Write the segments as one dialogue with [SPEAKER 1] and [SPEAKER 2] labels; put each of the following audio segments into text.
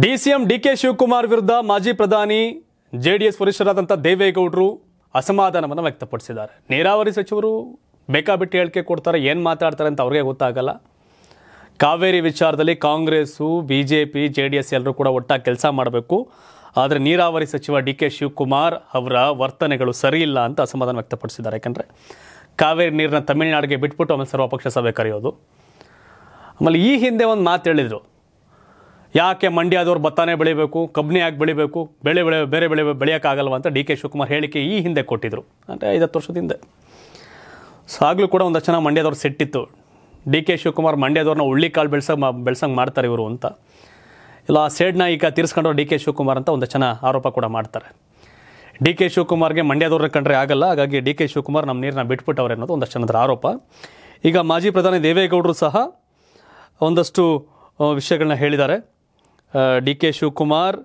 [SPEAKER 1] D DK Shivakumar ವಿರುದ್ಧ ಮಾಜಿ ಪ್ರಧಾನಿ ಜೆಡಿಎಸ್ ವರಿಷ್ಠರಾದಂಥ ದೇವೇಗೌಡರು ಅಸಮಾಧಾನವನ್ನು ವ್ಯಕ್ತಪಡಿಸಿದ್ದಾರೆ ನೀರಾವರಿ ಸಚಿವರು ಬೇಕಾಬಿಟ್ಟು ಹೇಳಿಕೆ ಕೊಡ್ತಾರೆ ಏನು ಮಾತಾಡ್ತಾರೆ ಅಂತ ಅವ್ರಿಗೆ ಗೊತ್ತಾಗಲ್ಲ ಕಾವೇರಿ ವಿಚಾರದಲ್ಲಿ Congress B J P J D S ಎಲ್ಲರೂ ಕೂಡ ಒಟ್ಟಾಗಿ ಕೆಲಸ ಮಾಡಬೇಕು ಆದರೆ ನೀರಾವರಿ ಸಚಿವ ಡಿ ಕೆ ಶಿವಕುಮಾರ್ ಅವರ ವರ್ತನೆಗಳು ಸರಿಯಿಲ್ಲ ಅಂತ ಅಸಮಾಧಾನ ವ್ಯಕ್ತಪಡಿಸಿದ್ದಾರೆ ಯಾಕಂದರೆ ಕಾವೇರಿ ನೀರನ್ನ ತಮಿಳುನಾಡಿಗೆ ಬಿಟ್ಬಿಟ್ಟು ಆಮೇಲೆ ಸರ್ವಪಕ್ಷ ಸಭೆ ಕರೆಯೋದು ಆಮೇಲೆ ಈ ಹಿಂದೆ ಒಂದು ಮಾತು ಹೇಳಿದರು ಯಾಕೆ ಮಂಡ್ಯದವ್ರು ಭತ್ತನೇ ಬೆಳಿಬೇಕು ಕಬ್ಬಿನಿ ಯಾಕೆ ಬೆಳಿಬೇಕು ಬೆಳೆ ಬೆಳೆ ಬೇರೆ ಬೆಳೆ ಬೆಳೆಯೋಕ್ಕಾಗಲ್ವ ಅಂತ ಡಿ ಕೆ ಶಿವಕುಮಾರ್ ಹೇಳಿಕೆ ಈ ಹಿಂದೆ ಕೊಟ್ಟಿದ್ದರು ಅಂದರೆ ಐದತ್ತು ವರ್ಷದ ಹಿಂದೆ ಸೊ ಆಗಲೂ ಕೂಡ ಒಂದಷ್ಟು ಜನ ಮಂಡ್ಯದವ್ರು ಸೆಟ್ಟಿತ್ತು ಡಿ ಕೆ ಶಿವಕುಮಾರ್ ಮಂಡ್ಯದವ್ರನ್ನ ಉಳ್ಳಿ ಕಾಳು ಬೆಳ್ಸಂಗೆ ಬೆಳ್ಸಂಗೆ ಮಾಡ್ತಾರೆ ಇವರು ಅಂತ ಇಲ್ಲ ಆ ಸೇಡ್ನ ಈಗ ತೀರಿಸ್ಕೊಂಡ್ರು ಡಿ ಕೆ ಶಿವಕುಮಾರ್ ಅಂತ ಒಂದು ಜನ ಆರೋಪ ಕೂಡ ಮಾಡ್ತಾರೆ ಡಿ ಕೆ ಶಿವಕುಮಾರ್ಗೆ ಮಂಡ್ಯದವ್ರನ್ನ ಕಂಡ್ರೆ ಆಗಲ್ಲ ಹಾಗಾಗಿ ಡಿ ಕೆ ಶಿವಕುಮಾರ್ ನಮ್ಮ ನೀರನ್ನ ಬಿಟ್ಬಿಟ್ಟವ್ರೆ ಅನ್ನೋದು ಒಂದಷ್ಟು ಜನದ ಆರೋಪ ಈಗ ಮಾಜಿ ಪ್ರಧಾನಿ ದೇವೇಗೌಡರು ಸಹ ಒಂದಷ್ಟು ವಿಷಯಗಳನ್ನ ಹೇಳಿದ್ದಾರೆ ಡಿ ಕೆ ಶಿವಕುಮಾರ್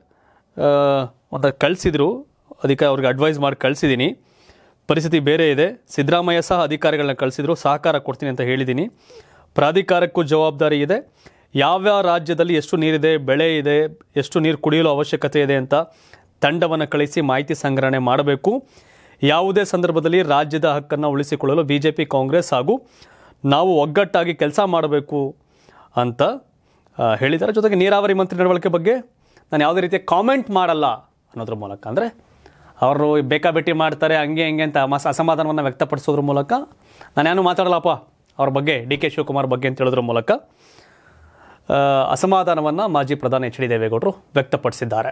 [SPEAKER 1] ಒಂದು ಕಳಿಸಿದ್ರು ಅದಕ್ಕೆ ಅವ್ರಿಗೆ ಅಡ್ವೈಸ್ ಮಾಡಿ ಕಳಿಸಿದ್ದೀನಿ ಪರಿಸ್ಥಿತಿ ಬೇರೆ ಇದೆ ಸಿದ್ದರಾಮಯ್ಯ ಸಹ ಅಧಿಕಾರಿಗಳನ್ನ ಕಳಿಸಿದ್ರು ಸಹಕಾರ ಕೊಡ್ತೀನಿ ಅಂತ ಹೇಳಿದ್ದೀನಿ ಪ್ರಾಧಿಕಾರಕ್ಕೂ ಜವಾಬ್ದಾರಿ ಇದೆ ಯಾವ್ಯಾವ ರಾಜ್ಯದಲ್ಲಿ ಎಷ್ಟು ನೀರಿದೆ ಬೆಳೆ ಇದೆ ಎಷ್ಟು ನೀರು ಕುಡಿಯಲು ಅವಶ್ಯಕತೆ ಇದೆ ಅಂತ ತಂಡವನ್ನು ಕಳಿಸಿ ಮಾಹಿತಿ ಸಂಗ್ರಹಣೆ ಮಾಡಬೇಕು ಯಾವುದೇ ಸಂದರ್ಭದಲ್ಲಿ ರಾಜ್ಯದ ಹಕ್ಕನ್ನು ಉಳಿಸಿಕೊಳ್ಳಲು ಬಿ ಜೆ ಪಿ ಕಾಂಗ್ರೆಸ್ ಹಾಗೂ ನಾವು ಒಗ್ಗಟ್ಟಾಗಿ ಕೆಲಸ ಮಾಡಬೇಕು ಅಂತ ಹೇಳಿದ್ದಾರೆ ಜೊತೆಗೆ ನೀರಾವರಿ ಮಂತ್ರಿ ನಡವಳಿಕೆ ಬಗ್ಗೆ ನಾನು ಯಾವುದೇ ರೀತಿಯ ಕಾಮೆಂಟ್ ಮಾಡಲ್ಲ ಅನ್ನೋದ್ರ ಮೂಲಕ ಅಂದರೆ ಅವರು ಬೇಕಾಬೇಟಿ ಮಾಡ್ತಾರೆ ಹಂಗೆ ಹಂಗೆ ಅಂತ ಮಸ್ ಅಸಮಾಧಾನವನ್ನು ವ್ಯಕ್ತಪಡಿಸೋದ್ರ ಮೂಲಕ ನಾನೇನು ಮಾತಾಡಲ್ಲಪ್ಪ ಅವ್ರ ಬಗ್ಗೆ ಡಿ ಕೆ ಶಿವಕುಮಾರ್ ಬಗ್ಗೆ ಅಂತ ಹೇಳೋದ್ರ ಮೂಲಕ ಅಸಮಾಧಾನವನ್ನು ಮಾಜಿ ಪ್ರಧಾನಿ ಎಚ್ ಡಿ ದೇವೇಗೌಡರು ವ್ಯಕ್ತಪಡಿಸಿದ್ದಾರೆ